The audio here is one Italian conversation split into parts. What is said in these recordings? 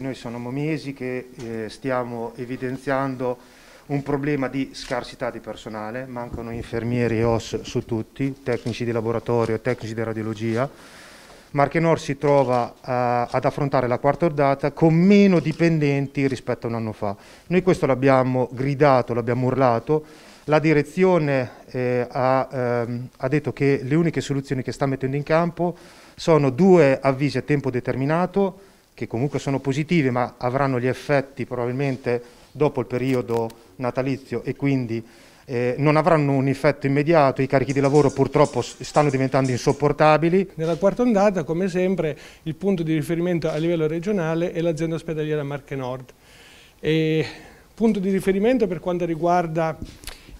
Noi sono mesi che eh, stiamo evidenziando un problema di scarsità di personale, mancano infermieri e OS su tutti, tecnici di laboratorio, tecnici di radiologia. Marchenor si trova eh, ad affrontare la quarta ordata con meno dipendenti rispetto a un anno fa. Noi questo l'abbiamo gridato, l'abbiamo urlato, la direzione eh, ha, ehm, ha detto che le uniche soluzioni che sta mettendo in campo sono due avvisi a tempo determinato, che comunque sono positive ma avranno gli effetti probabilmente dopo il periodo natalizio e quindi eh, non avranno un effetto immediato, i carichi di lavoro purtroppo stanno diventando insopportabili. Nella quarta ondata, come sempre, il punto di riferimento a livello regionale è l'azienda ospedaliera Marche Nord. E punto di riferimento per quanto riguarda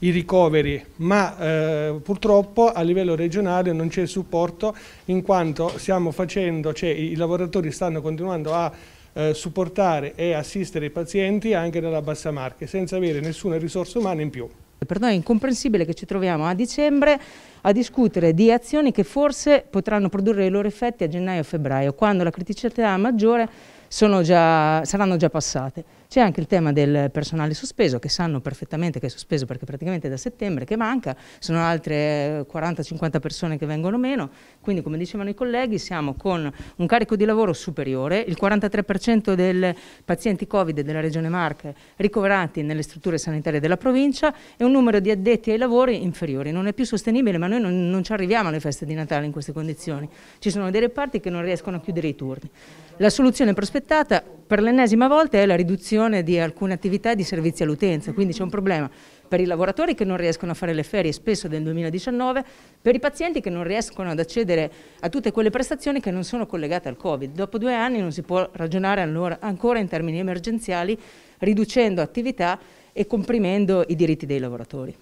i ricoveri, ma eh, purtroppo a livello regionale non c'è supporto in quanto stiamo facendo, cioè, i lavoratori stanno continuando a eh, supportare e assistere i pazienti anche nella bassa marca senza avere nessuna risorsa umana in più. Per noi è incomprensibile che ci troviamo a dicembre a discutere di azioni che forse potranno produrre i loro effetti a gennaio o febbraio, quando la criticità maggiore già, saranno già passate. C'è anche il tema del personale sospeso, che sanno perfettamente che è sospeso perché praticamente è da settembre che manca, sono altre 40-50 eh, persone che vengono meno, quindi come dicevano i colleghi siamo con un carico di lavoro superiore, il 43% dei pazienti Covid della Regione Marche ricoverati nelle strutture sanitarie della provincia e un numero di addetti ai lavori inferiori. Non è più sostenibile, ma noi non, non ci arriviamo alle feste di Natale in queste condizioni. Ci sono dei reparti che non riescono a chiudere i turni. La soluzione prospettata per l'ennesima volta è la riduzione di alcune attività e di servizi all'utenza, quindi c'è un problema per i lavoratori che non riescono a fare le ferie spesso del 2019, per i pazienti che non riescono ad accedere a tutte quelle prestazioni che non sono collegate al Covid. Dopo due anni non si può ragionare ancora in termini emergenziali riducendo attività e comprimendo i diritti dei lavoratori.